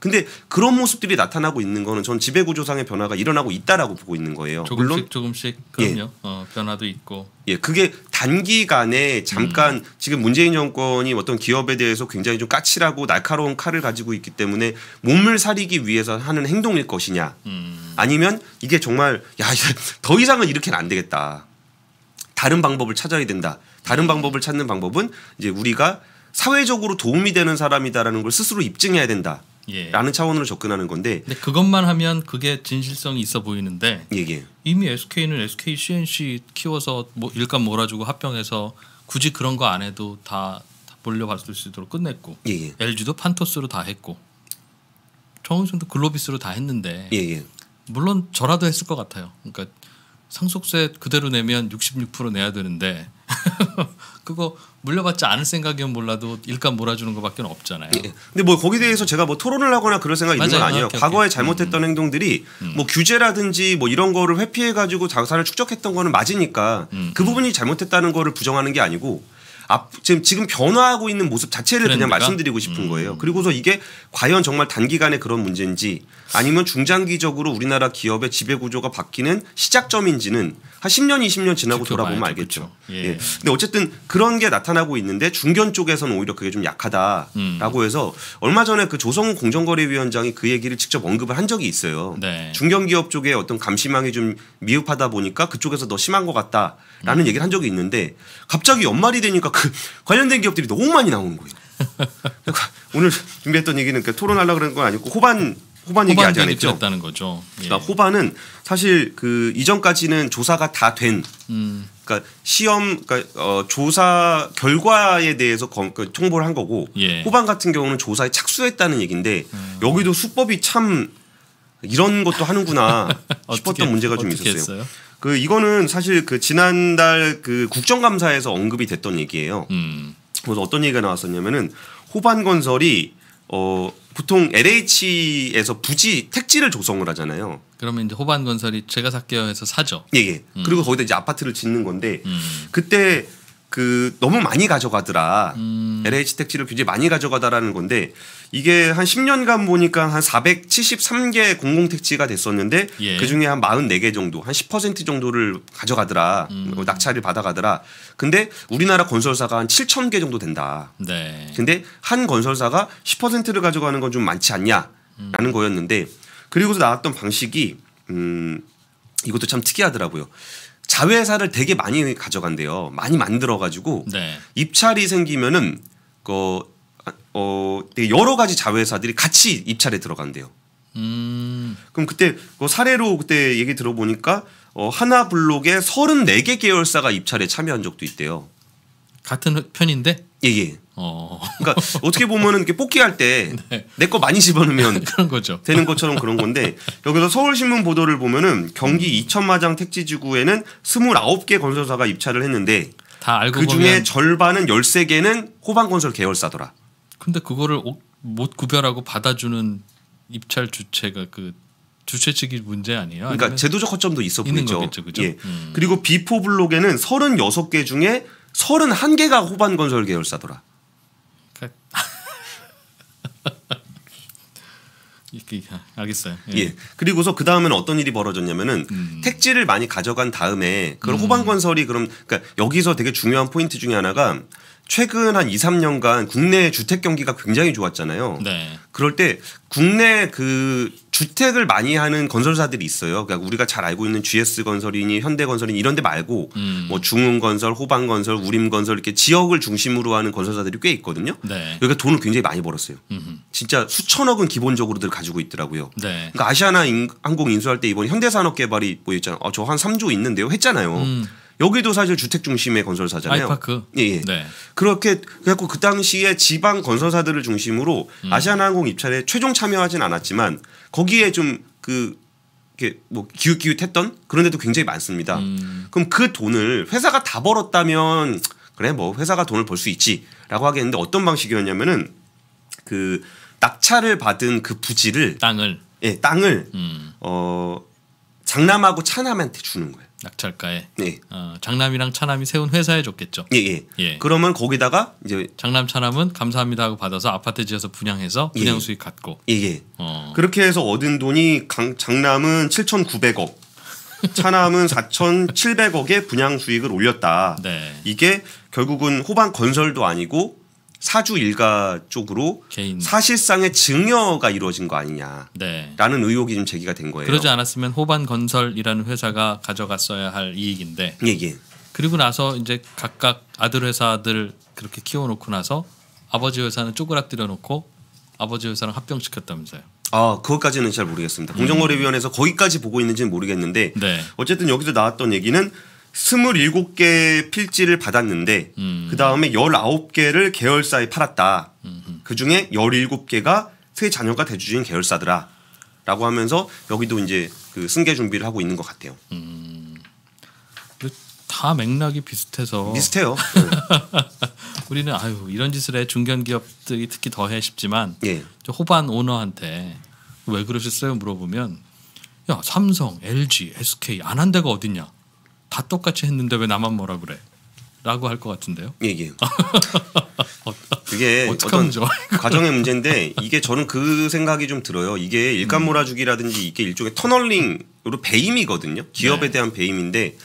Speaker 2: 근데 그런 모습들이 나타나고 있는 거는 전 지배 구조상의 변화가 일어나고 있다라고 보고 있는 거예요. 조금씩 물론
Speaker 1: 조금씩 그럼요. 예. 어, 변화도 있고.
Speaker 2: 예, 그게 단기간에 잠깐 음. 지금 문재인 정권이 어떤 기업에 대해서 굉장히 좀 까칠하고 날카로운 칼을 가지고 있기 때문에 몸을 사리기 위해서 하는 행동일 것이냐, 음. 아니면 이게 정말 야 더 이상은 이렇게는 안 되겠다. 다른 방법을 찾아야 된다. 다른 방법을 찾는 방법은 이제 우리가 사회적으로 도움이 되는 사람이다라는 걸 스스로 입증해야 된다. 예. 라는 차원으로 접근하는 건데
Speaker 1: 근데 그것만 하면 그게 진실성이 있어 보이는데 예, 이미 SK는 SK CNC 키워서 뭐 일감 몰아주고 합병해서 굳이 그런 거 안 해도 다, 다 몰려봤을 수 있도록 끝냈고 예, 예, LG도 판토스로 다 했고 정우성도 글로비스로 다 했는데 예, 물론 저라도 했을 것 같아요. 그러니까 상속세 그대로 내면 66% 내야 되는데 그거 물려받지 않을 생각이면 몰라도 일감 몰아주는 것밖에 없잖아요. 예.
Speaker 2: 예. 근데 뭐 거기 대해서 제가 뭐 토론을 하거나 그런 생각 이 있는 건 아니에요. 오케이, 과거에 잘못했던 음, 음. 행동들이 음. 뭐 규제라든지 뭐 이런 거를 회피해 가지고 자산을 축적했던 거는 맞으니까 음, 음. 그 부분이 잘못했다는 거를 부정하는 게 아니고 앞, 지금 지금 변화하고 있는 모습 자체를 트렌드가? 그냥 그러니까? 말씀드리고 싶은 음. 거예요. 그리고서 이게 과연 정말 단기간에 그런 문제인지 아니면 중장기적으로 우리나라 기업의 지배 구조가 바뀌는 시작점인지는 한 10년, 20년 지나고 돌아보면 알겠죠. 예. 예. 근데 어쨌든 그런 게 나타나고 있는데 중견 쪽에서는 오히려 그게 좀 약하다라고 음. 해서 얼마 전에 그 조성우 공정거래위원장이 그 얘기를 직접 언급을 한 적이 있어요. 네. 중견 기업 쪽에 어떤 감시망이 좀 미흡하다 보니까 그쪽에서 더 심한 것 같다라는 음. 얘기를 한 적이 있는데 갑자기 연말이 되니까 그 관련된 기업들이 너무 많이 나오는 거예요. 그러니까 오늘 준비했던 얘기는 그러니까 토론하려고 그런 건 아니고 호반 호반 얘기 아직 안 했죠.
Speaker 1: 했다는 거죠. 그러니까 예. 그러니까
Speaker 2: 호반은 사실 그 이전까지는 조사가 다된 음. 그러니까 시험 그러니까 어, 조사 결과에 대해서 검, 그 통보를 한 거고 예. 호반 같은 경우는 조사에 착수했다는 얘기인데 음. 여기도 수법이 참 이런 것도 하는구나 싶었던 어떻게, 문제가 좀 있었어요. 했어요? 그 이거는 사실 그 지난달 그 국정감사에서 언급이 됐던 얘기예요. 음. 그래서 어떤 얘기가 나왔었냐면은 호반 건설이 어 보통 LH에서 부지 택지를 조성을 하잖아요. 그러면
Speaker 1: 이제 호반 건설이 제가 살게요 해서 사죠.
Speaker 2: 예, 예. 음. 그리고 거기다 이제 아파트를 짓는 건데 음. 그때 그 너무 많이 가져가더라. 음. LH 택지를 굉장히 많이 가져가다라는 건데 이게 한 10년간 보니까 한 473개 공공 택지가 됐었는데 예. 그 중에 한 44개 정도, 한 10% 정도를 가져가더라. 음. 뭐 낙찰을 받아가더라. 근데 우리나라 건설사가 한7천개 정도 된다. 네. 근데 한 건설사가 10%를 가져가는 건 좀 많지 않냐라는 음. 거였는데 그리고서 나왔던 방식이 음 이것도 참 특이하더라고요. 자회사를 되게 많이 가져간대요. 많이 만들어가지고 네. 입찰이 생기면은 그 어, 되게 여러 가지 자회사들이 같이 입찰에 들어간대요. 음. 그럼 그때 그 사례로 그때 얘기 들어보니까 어, 하나 블록에 34개 계열사가 입찰에 참여한 적도 있대요. 같은 편인데? 예, 예. 어. 그러니까 어떻게 보면은 이렇게 뽑기 할 때 내거 네. 많이 집어넣으면 그런 거죠. 되는 것처럼 그런 건데 여기서 서울신문 보도를 보면은 경기 이천마장 택지지구에는 스물아홉 개 건설사가 입찰을 했는데 다 알고 그 중에 절반은 열세 개는 호방건설 계열사더라.
Speaker 1: 근데 그거를 못 구별하고 받아주는 입찰 주체가 그 주최 측이 문제
Speaker 2: 아니에요? 그러니까 제도적 허점도 있어 보이죠. 거겠죠, 그죠? 예. 음. 그리고 비포 블록에는 36개 중에 31개가 호반 건설 계열사더라. 아, 알겠어요. 예. 예. 그리고서 그 다음에는 어떤 일이 벌어졌냐면은 음. 택지를 많이 가져간 다음에 그런 음. 호방 건설이 그럼 그러니까 여기서 되게 중요한 포인트 중에 하나가 최근 한 2, 3년간 국내 주택 경기가 굉장히 좋았잖아요. 네. 그럴 때 국내 그 주택을 많이 하는 건설사들이 있어요. 그러니까 우리가 잘 알고 있는 GS 건설이니 현대 건설이니 이런 데 말고 음. 뭐 중흥 건설, 호방 건설, 우림 건설 이렇게 지역을 중심으로 하는 건설사들이 꽤 있거든요. 네. 여기가 돈을 굉장히 많이 벌었어요. 음흠. 진짜 수천억은 기본적으로들 가지고 있더라고요. 네. 그러니까 아시아나 인, 항공 인수할 때 이번 에 현대산업개발이 뭐 있잖아요. 아, 어, 저 한 3조 있는데요. 했잖아요. 음. 여기도 사실 주택 중심의 건설사잖아요. 아이파크. 예. 예. 네. 그렇게 그래갖고 그 당시에 지방 건설사들을 중심으로 음. 아시아나항공 입찰에 최종 참여하진 않았지만 거기에 좀그 이렇게 뭐 기웃기웃했던 그런 데도 굉장히 많습니다. 음. 그럼 그 돈을 회사가 다 벌었다면 그래 뭐 회사가 돈을 벌 수 있지라고 하겠는데 어떤 방식이었냐면은 그 낙찰을 받은 그 부지를 땅을 예 땅을 음. 어 장남하고 차남한테 주는 거예요. 낙찰가에 예. 어,
Speaker 1: 장남이랑 차남이 세운 회사에 줬겠죠. 예, 예. 예. 그러면 거기다가
Speaker 2: 이제 장남 차남은 감사합니다 하고
Speaker 1: 받아서 아파트 지어서 분양해서 예. 분양 예. 수익 갖고.
Speaker 2: 예, 예. 어. 그렇게 해서 얻은 돈이 강, 장남은 7,900억, 차남은 4,700억의 분양 수익을 올렸다. 네. 이게 결국은 호반 건설도 아니고 사주 일가 쪽으로 개인. 사실상의 증여가 이루어진 거 아니냐라는 네. 의혹이 좀 제기가 된 거예요. 그러지
Speaker 1: 않았으면 호반 건설이라는 회사가 가져갔어야 할 이익인데. 예, 예. 그리고 나서 이제 각각 아들 회사들 그렇게 키워놓고 나서 아버지 회사는 쪼그락뜨려 놓고 아버지 회사랑 합병시켰다면서요.
Speaker 2: 아, 그것까지는 잘 모르겠습니다. 공정거래위원회에서 거기까지 보고 있는지는 모르겠는데 네. 어쨌든 여기서 나왔던 얘기는 2 7개 필지를 받았는데 음. 그 다음에 1 9 개를 계열사에 팔았다. 음. 그 중에 1 7 개가새 자녀가 대주주인 계열사더라. 라고 하면서 여기도 이제 그 승계 준비를 하고 있는 것 같아요. 음.
Speaker 1: 다 맥락이 비슷해서 비슷해요. 네. 우리는 아유 이런 짓을 해 중견 기업들이 특히 더해 싶지만 예. 저 호반 오너한테 왜 그러셨어요 물어보면 야 삼성, LG, SK 안 한 데가 어딨냐? 다 똑같이 했는데 왜 나만 뭐라 그래? 라고 할 것 같은데요.
Speaker 2: 예, 예. 그게 어떤 과정의 문제인데 이게 저는 그 생각이 좀 들어요. 이게 일감 몰아주기라든지 이게 일종의 터널링으로 배임이거든요. 기업에 네. 대한 배임인데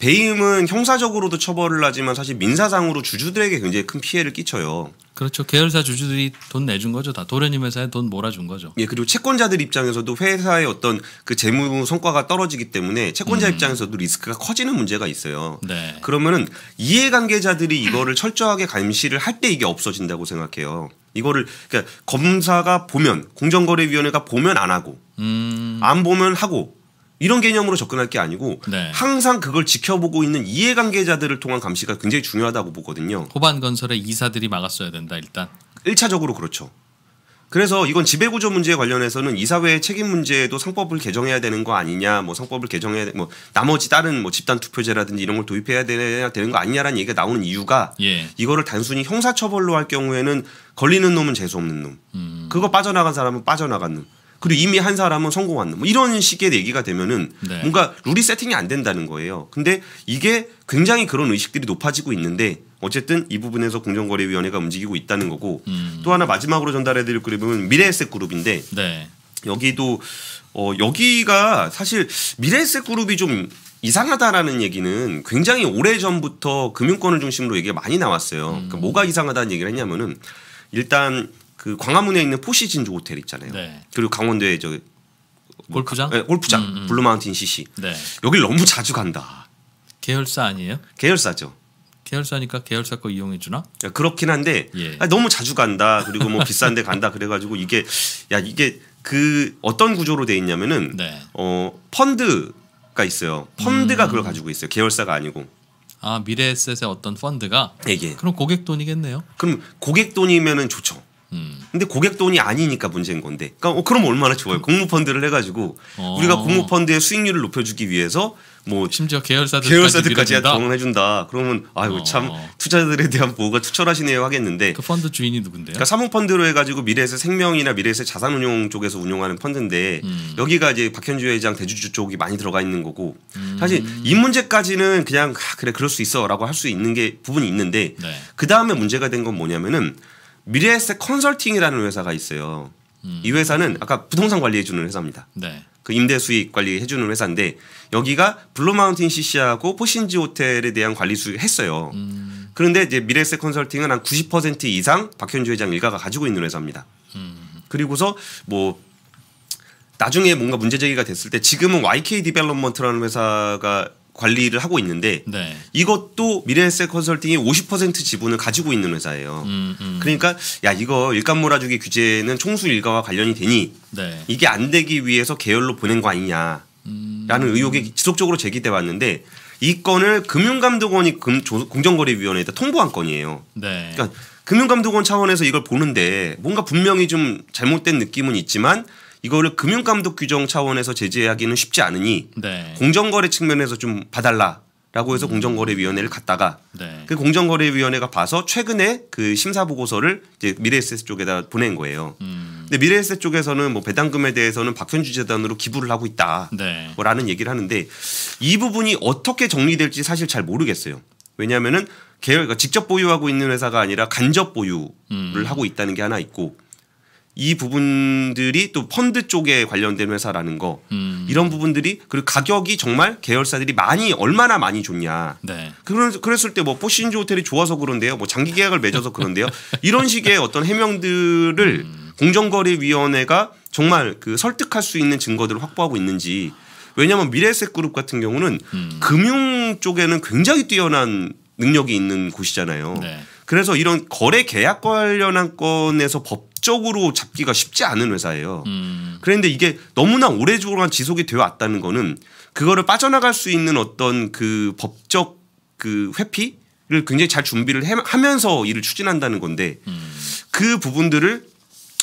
Speaker 2: 배임은 형사적으로도 처벌을 하지만 사실 민사상으로 주주들에게 굉장히 큰 피해를 끼쳐요. 그렇죠. 계열사 주주들이 돈 내준 거죠. 다 도련님 회사에 돈 몰아준 거죠. 예, 그리고 채권자들 입장에서도 회사의 어떤 그 재무 성과가 떨어지기 때문에 채권자 음. 입장에서도 리스크가 커지는 문제가 있어요. 네. 그러면은 이해관계자들이 이거를 철저하게 감시를 할 때 이게 없어진다고 생각해요. 이거를 그러니까 검사가 보면 공정거래위원회가 보면 안 하고 음. 안 보면 하고 이런 개념으로 접근할 게 아니고 네. 항상 그걸 지켜보고 있는 이해관계자들을 통한 감시가 굉장히 중요하다고 보거든요.
Speaker 1: 호반 건설의 이사들이 막았어야 된다 일단.
Speaker 2: 1차적으로 그렇죠. 그래서 이건 지배구조 문제에 관련해서는 이사회의 책임 문제에도 상법을 개정해야 되는 거 아니냐, 뭐 상법을 개정해야 뭐 나머지 다른 뭐 집단 투표제라든지 이런 걸 도입해야 되는, 되는 거 아니냐라는 얘기가 나오는 이유가 예. 이거를 단순히 형사처벌로 할 경우에는 걸리는 놈은 재수 없는 놈, 음. 그거 빠져나간 사람은 빠져나간 놈. 그리고 이미 한 사람은 성공한 뭐 이런 식의 얘기가 되면은 네. 뭔가 룰이 세팅이 안 된다는 거예요. 근데 이게 굉장히 그런 의식들이 높아지고 있는데 어쨌든 이 부분에서 공정거래위원회가 움직이고 있다는 거고 음. 또 하나 마지막으로 전달해드릴 그룹은 미래에셋 그룹인데 네. 여기도 어 여기가 사실 미래에셋 그룹이 좀 이상하다라는 얘기는 굉장히 오래 전부터 금융권을 중심으로 얘기가 많이 나왔어요. 그러니까 음. 그러니까 뭐가 이상하다는 얘기를 했냐면은 일단 그 광화문에 있는 포시진주 호텔 있잖아요. 네. 그리고 강원도에 저 골프장? 네, 골프장 음, 음. 블루마운틴 CC. 네. 여길 너무 자주 간다. 아,
Speaker 1: 계열사 아니에요? 계열사죠. 계열사니까 계열사 거 이용해 주나?
Speaker 2: 야, 그렇긴 한데 예. 아니, 너무 자주 간다. 그리고 뭐 비싼데 간다. 그래가지고 이게 야 이게 그 어떤 구조로 돼 있냐면은 네. 어 펀드가 있어요. 펀드가 음. 그걸 가지고 있어요. 계열사가 아니고. 아 미래에셋의 어떤 펀드가? 예, 예. 그럼 고객 돈이겠네요. 그럼 고객 돈이면은 좋죠. 음. 근데 고객 돈이 아니니까 문제인 건데. 그러니까 어, 그럼 얼마나 좋아요. 그 공모 펀드를 해가지고 어. 우리가 공모 펀드의 수익률을 높여주기 위해서 뭐
Speaker 1: 심지어 계열사들까지, 계열사들까지 동원해준다.
Speaker 2: 그러면 아유 어. 참 투자들에 대한 보호가 투철하시네요 하겠는데. 그 펀드 주인이 누군데요? 그러니까 사모 펀드로 해가지고 미래에서 생명이나 미래에서 자산운용 쪽에서 운용하는 펀드인데 음. 여기가 이제 박현주 회장 대주주 쪽이 많이 들어가 있는 거고 음. 사실 이 문제까지는 그냥 아, 그래 그럴 수 있어라고 할 수 있는 게 부분이 있는데 네. 그 다음에 문제가 된 건 뭐냐면은. 미래에셋 컨설팅이라는 회사가 있어요. 음. 이 회사는 아까 부동산 관리해주는 회사입니다. 네. 그 임대 수익 관리 해주는 회사인데 여기가 블루마운틴 CC하고 포신지 호텔에 대한 관리 수 했어요. 음. 그런데 이제 미래세 컨설팅은 한 90% 이상 박현주 회장 일가가 가지고 있는 회사입니다. 음. 그리고서 뭐 나중에 뭔가 문제 제기가 됐을 때 지금은 YK 디벨롭먼트라는 회사가 관리를 하고 있는데 네. 이것도 미래에셋 컨설팅이 50% 지분을 가지고 있는 회사예요. 음, 음. 그러니까 야 이거 일감 몰아주기 규제는 총수 일가와 관련이 되니 네. 이게 안 되기 위해서 계열로 보낸 거 아니냐라는 음. 의혹이 지속적으로 제기돼 왔는데 이 건을 금융감독원이 금, 조, 공정거래위원회에다 통보한 건이에요.
Speaker 1: 네. 그러니까
Speaker 2: 금융감독원 차원에서 이걸 보는데 뭔가 분명히 좀 잘못된 느낌은 있지만 이거를 금융감독 규정 차원에서 제재하기는 쉽지 않으니 네. 공정거래 측면에서 좀 봐달라. 라고 해서 음. 공정거래위원회를 갔다가 네. 그 공정거래위원회가 봐서 최근에 그 심사 보고서를 이제 미래에셋 쪽에다 보낸 거예요. 음. 근데 미래에셋 쪽에서는 뭐 배당금에 대해서는 박현주 재단으로 기부를 하고 있다. 네. 라는 얘기를 하는데 이 부분이 어떻게 정리될지 사실 잘 모르겠어요. 왜냐하면은 계열 그러니까 직접 보유하고 있는 회사가 아니라 간접 보유를 음. 하고 있다는 게 하나 있고 이 부분들이 또 펀드 쪽에 관련된 회사라는 거 음. 이런 부분들이 그리고 가격이 정말 계열사들이 많이 얼마나 많이 줬냐 네. 그랬을때 뭐포신인즈 호텔이 좋아서 그런데요 뭐 장기 계약을 맺어서 그런데요 이런 식의 어떤 해명들을 음. 공정거래위원회가 정말 그 설득할 수 있는 증거들을 확보하고 있는지 왜냐하면 미래에셋그룹 같은 경우는 음. 금융 쪽에는 굉장히 뛰어난 능력이 있는 곳이잖아요. 네. 그래서 이런 거래 계약 관련한 건에서 법 법적으로 잡기가 쉽지 않은 회사예요. 음. 그런데 이게 너무나 오래주간 지속이 되어 왔다는 거는 그거를 빠져나갈 수 있는 어떤 그 법적 그 회피를 굉장히 잘 준비를 하면서 일을 추진한다는 건데 음. 그 부분들을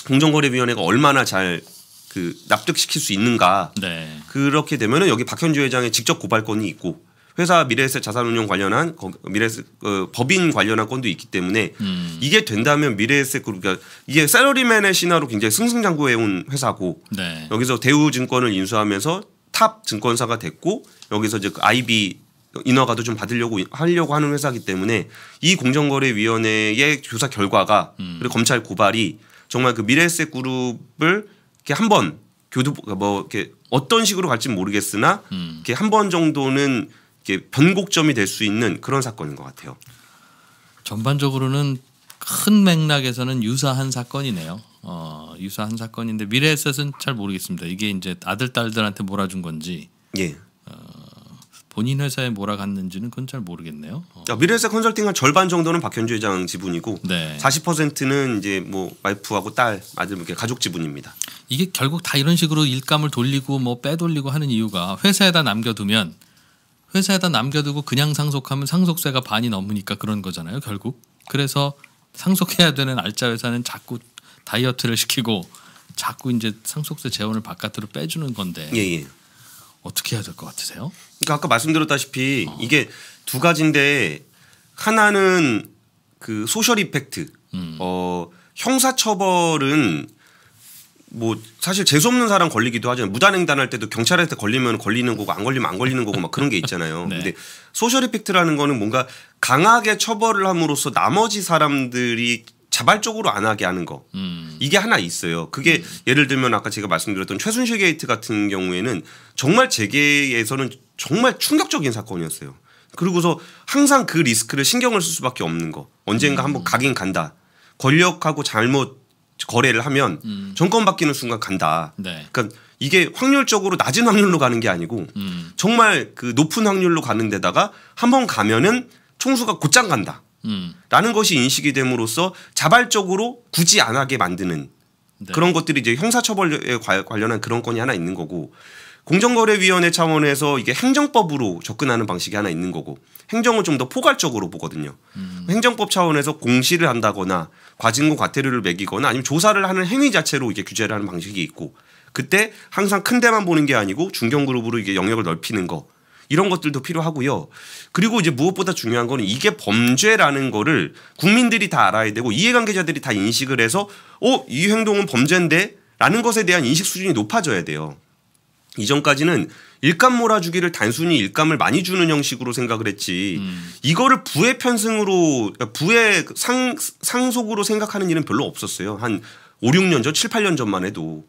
Speaker 2: 공정거래위원회가 얼마나 잘 그 납득시킬 수 있는가 네. 그렇게 되면은 여기 박현주 회장의 직접 고발권이 있고 회사 미래에셋 자산운용 관련한 미래에셋 그 법인 관련한 건도 있기 때문에 음. 이게 된다면 미래에셋 그러니까 이게 셀러리맨의 신화로 굉장히 승승장구해온 회사고 네. 여기서 대우증권을 인수하면서 탑 증권사가 됐고 여기서 이제 IB 그 인허가도 좀 받으려고 하려고 하는 회사기 때문에 이 공정거래위원회의 조사 결과가 음. 그리고 검찰 고발이 정말 그 미래에셋 그룹을 이렇게 한번 교도 뭐 이렇게 어떤 식으로 갈지 모르겠으나 음. 이렇게 한 번 정도는 이게 변곡점이 될 수 있는 그런 사건인 것 같아요.
Speaker 1: 전반적으로는 큰 맥락에서는 유사한 사건이네요. 어, 유사한 사건인데 미래에 셋은 잘 모르겠습니다. 이게 이제 아들 딸들한테 몰아준 건지, 예. 어, 본인 회사에 몰아갔는지는 그건 잘 모르겠네요.
Speaker 2: 어. 아, 미래에셋 컨설팅한 절반 정도는 박현주 회장 지분이고, 네. 40%는 이제 뭐 와이프하고 딸, 아들 이렇게 가족 지분입니다.
Speaker 1: 이게 결국 다 이런 식으로 일감을 돌리고 뭐 빼돌리고 하는 이유가 회사에다 남겨두면 회사에다 남겨두고 그냥 상속하면 상속세가 반이 넘으니까 그런 거잖아요, 결국. 그래서 상속해야 되는 알짜 회사는 자꾸 다이어트를 시키고
Speaker 2: 자꾸 이제 상속세 재원을
Speaker 1: 바깥으로 빼주는 건데 예, 예. 어떻게 해야 될 것 같으세요?
Speaker 2: 그러니까 아까 말씀드렸다시피 어. 이게 두 가지인데 하나는 그 소셜 이펙트 음. 어 형사 처벌은 뭐 사실 재수 없는 사람 걸리기도 하죠. 무단횡단할 때도 경찰한테 걸리면 걸리는 거고 안 걸리면 안 걸리는 거고 막 그런 게 있잖아요. 네. 근데 소셜 이펙트라는 거는 뭔가 강하게 처벌을 함으로써 나머지 사람들이 자발적으로 안 하게 하는 거 음. 이게 하나 있어요. 그게 음. 예를 들면 아까 제가 말씀드렸던 최순실 게이트 같은 경우에는 정말 재계에서는 정말 충격적인 사건이었어요. 그리고서 항상 그 리스크를 신경을 쓸 수밖에 없는 거 언젠가 음. 한번 가긴 간다. 권력하고 잘못 거래를 하면 음. 정권 바뀌는 순간 간다. 네. 그러니까 이게 확률적으로 낮은 확률로 가는 게 아니고 음. 정말 그 높은 확률로 가는 데다가 한 번 가면은 총수가 곧장 간다. 음. 라는 것이 인식이 됨으로써 자발적으로 굳이 안 하게 만드는 네. 그런 것들이 이제 형사처벌에 관련한 그런 건이 하나 있는 거고 공정거래위원회 차원에서 이게 행정법으로 접근하는 방식이 하나 있는 거고 행정을 좀 더 포괄적으로 보거든요. 음. 행정법 차원에서 공시를 한다거나 과징금 과태료를 매기거나 아니면 조사를 하는 행위 자체로 이게 규제를 하는 방식이 있고 그때 항상 큰 데만 보는 게 아니고 중견 그룹으로 이게 영역을 넓히는 거 이런 것들도 필요하고요. 그리고 이제 무엇보다 중요한 거는 이게 범죄라는 거를 국민들이 다 알아야 되고 이해관계자들이 다 인식을 해서 어, 이 행동은 범죄인데 라는 것에 대한 인식 수준이 높아져야 돼요. 이전까지는 일감 몰아주기를 단순히 일감을 많이 주는 형식으로 생각을 했지 음. 이거를 부의 편승으로 부의 상, 상속으로 생각하는 일은 별로 없었어요. 한 5, 6년 전, 7, 8년 전만 해도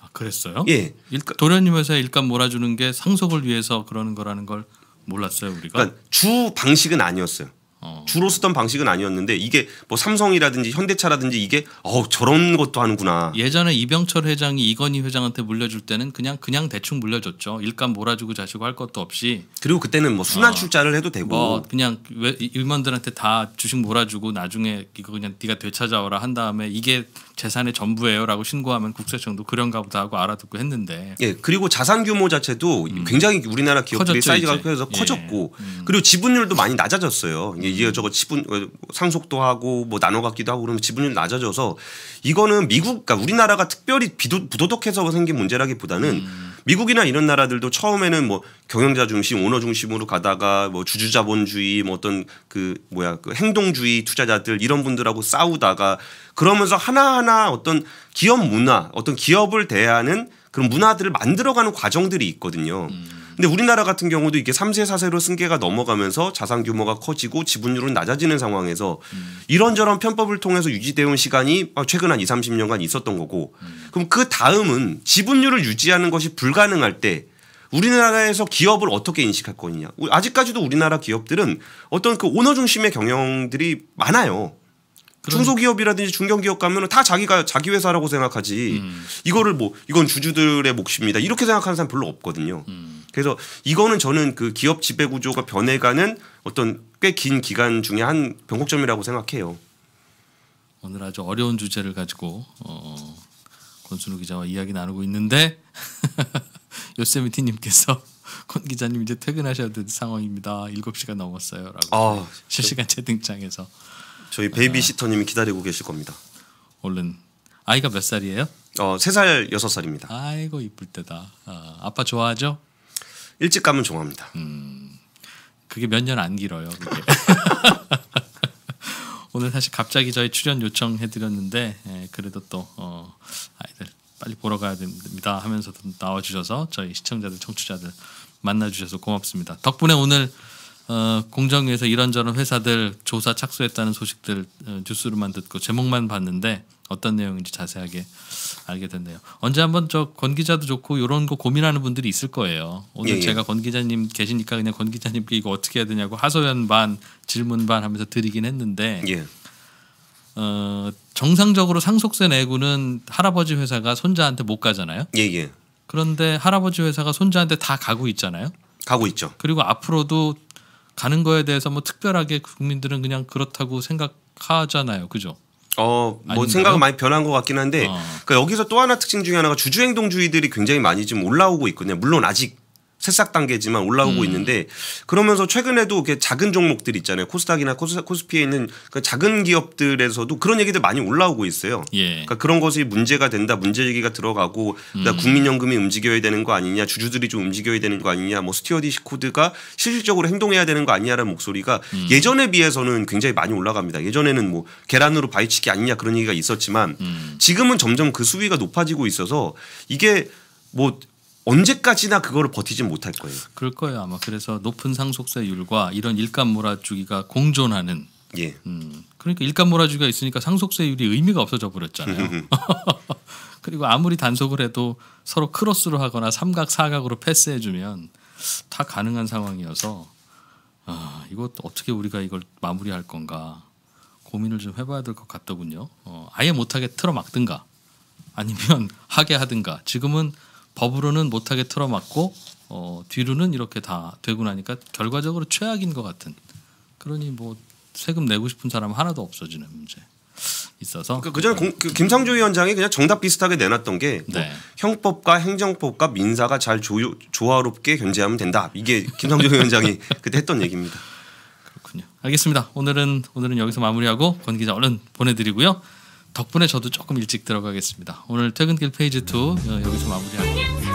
Speaker 1: 아, 그랬어요? 예. 일감, 도련님 회사 에 일감 몰아주는 게 상속을 위해서 그러는 거라는 걸
Speaker 2: 몰랐어요, 우리가. 그러니까 주 방식은 아니었어요. 어. 주로 쓰던 방식은 아니었는데 이게 뭐 삼성이라든지 현대차라든지 이게 어 저런 것도 하는구나.
Speaker 1: 예전에 이병철 회장이 이건희 회장한테 물려줄 때는 그냥 그냥 대충 물려줬죠. 일감 몰아주고 자시고 할 것도 없이. 그리고 그때는 뭐 순환 어.
Speaker 2: 출자를 해도 되고. 뭐
Speaker 1: 그냥 왜, 임원들한테 다 주식 몰아주고 나중에 이거 그냥 네가 되찾아와라 한 다음에 이게 재산의 전부예요라고 신고하면 국세청도 그런가 보다 하고 알아듣고 했는데
Speaker 2: 예 그리고 자산 규모 자체도 음. 굉장히 우리나라 기업들이 사이즈가 커서 예. 커졌고 음. 그리고 지분율도 많이 낮아졌어요 이거 저거 지분 어, 상속도 하고 뭐 나눠 갖기도 하고 그러면 지분율 낮아져서 이거는 미국 그러니까 우리나라가 특별히 비도, 부도덕해서 생긴 문제라기보다는 음. 미국이나 이런 나라들도 처음에는 뭐 경영자 중심, 오너 중심으로 가다가 뭐 주주자본주의, 뭐 어떤 그 뭐야 그 행동주의 투자자들 이런 분들하고 싸우다가 그러면서 하나하나 어떤 기업 문화, 어떤 기업을 대하는 그런 문화들을 만들어가는 과정들이 있거든요. 음. 근데 우리나라 같은 경우도 이게 3세, 4세로 승계가 넘어가면서 자산 규모가 커지고 지분율은 낮아지는 상황에서 음. 이런저런 편법을 통해서 유지되어 온 시간이 최근 한 2, 30년간 있었던 거고 음. 그럼 그 다음은 지분율을 유지하는 것이 불가능할 때 우리나라에서 기업을 어떻게 인식할 거냐. 아직까지도 우리나라 기업들은 어떤 그 오너 중심의 경영들이 많아요. 그러니까. 중소기업이라든지 중견기업 가면은 다 자기가 자기 회사라고 생각하지 음. 이거를 뭐 이건 주주들의 몫입니다 이렇게 생각하는 사람 별로 없거든요. 음. 그래서 이거는 저는 그 기업 지배 구조가 변해가는 어떤 꽤 긴 기간 중에 한 변곡점이라고 생각해요.
Speaker 1: 오늘 아주 어려운 주제를 가지고 어, 권순우 기자와 이야기 나누고 있는데 요세미티님께서 권 기자님 이제 퇴근하셔야 될 상황입니다. 7시가 넘었어요라고 아, 실시간 저, 채팅창에서
Speaker 2: 저희 베이비시터님이 아, 기다리고 계실 겁니다. 얼른
Speaker 1: 아이가 몇 살이에요?
Speaker 2: 어, 3살, 6살입니다.
Speaker 1: 아이고 이쁠 때다. 아, 아빠 좋아하죠? 일찍 가면 좋아합니다. 음, 그게 몇 년 안 길어요. 그게. 오늘 사실 갑자기 저희 출연 요청해드렸는데 예, 그래도 또 어, 아이들 빨리 보러 가야 됩니다 하면서 나와주셔서 저희 시청자들 청취자들 만나주셔서 고맙습니다. 덕분에 오늘 어, 공정위에서 이런저런 회사들 조사 착수했다는 소식들 어, 뉴스로만 듣고 제목만 봤는데 어떤 내용인지 자세하게 알게 됐네요. 언제 한번 저권 기자도 좋고 이런 거 고민하는 분들이 있을 거예요. 오늘 예, 예, 제가 권 기자님 계시니까 그냥 권 기자님께 이거 어떻게 해야 되냐고 하소연 반 질문 반 하면서 드리긴 했는데 예. 어, 정상적으로 상속세 내고는 할아버지 회사가 손자한테 못 가잖아요. 예예. 예. 그런데 할아버지 회사가 손자한테 다 가고 있잖아요. 가고 있죠. 그리고 앞으로도 가는 거에 대해서 뭐 특별하게 국민들은 그냥 그렇다고 생각하잖아요. 그죠?
Speaker 2: 어, 뭐 아닌가요? 생각은 많이 변한 것 같긴 한데 어. 그러니까 여기서 또 하나 특징 중에 하나가 주주행동주의들이 굉장히 많이 지금 올라오고 있거든요. 물론 아직 새싹 단계지만 올라오고 음. 있는데 그러면서 최근에도 이렇게 작은 종목들 있잖아요. 코스닥이나 코스, 피에 있는 그 작은 기업들에서도 그런 얘기들 많이 올라오고 있어요. 예. 그러니까 그런 것이 문제가 된다. 문제 얘기가 들어가고 그러니까 음. 국민연금이 움직여야 되는 거 아니냐. 주주들이 좀 움직여야 되는 거 아니냐. 뭐 스튜어디시 코드가 실질적으로 행동해야 되는 거 아니냐라는 목소리가 음. 예전에 비해서는 굉장히 많이 올라갑니다. 예전에는 뭐 계란으로 바위치기 아니냐 그런 얘기가 있었지만 음. 지금은 점점 그 수위가 높아지고 있어서 이게 뭐 언제까지나 그거를 버티지 못할 거예요.
Speaker 1: 그럴 거예요 아마. 그래서 높은 상속세율과 이런 일감 몰아주기가 공존하는. 예. 음, 그러니까 일감 몰아주기가 있으니까 상속세율이 의미가 없어져 버렸잖아요. 그리고 아무리 단속을 해도 서로 크로스로 하거나 삼각 사각으로 패스해주면 다 가능한 상황이어서 아, 이것 어떻게 우리가 이걸 마무리할 건가 고민을 좀 해봐야 될 것 같더군요. 어, 아예 못하게 틀어 막든가 아니면 하게 하든가 지금은 법으로는 못하게 틀어막고 어, 뒤로는 이렇게 다 되고 나니까 결과적으로 최악인 것 같은 그러니 뭐 세금 내고 싶은 사람 하나도 없어지는 문제 있어서 그러니까 그전 공, 그 네. 김상조
Speaker 2: 위원장이 그냥 정답 비슷하게 내놨던 게 뭐 네. 뭐 형법과 행정법과 민사가 잘 조, 조화롭게 견제하면 된다 이게 김상조 위원장이 그때 했던 얘기입니다.
Speaker 1: 그렇군요. 알겠습니다. 오늘은 오늘은 여기서 마무리하고 권 기자 얼른 보내드리고요. 덕분에 저도 조금 일찍 들어가겠습니다. 오늘 퇴근길 페이지 2 어, 여기서 마무리합니다.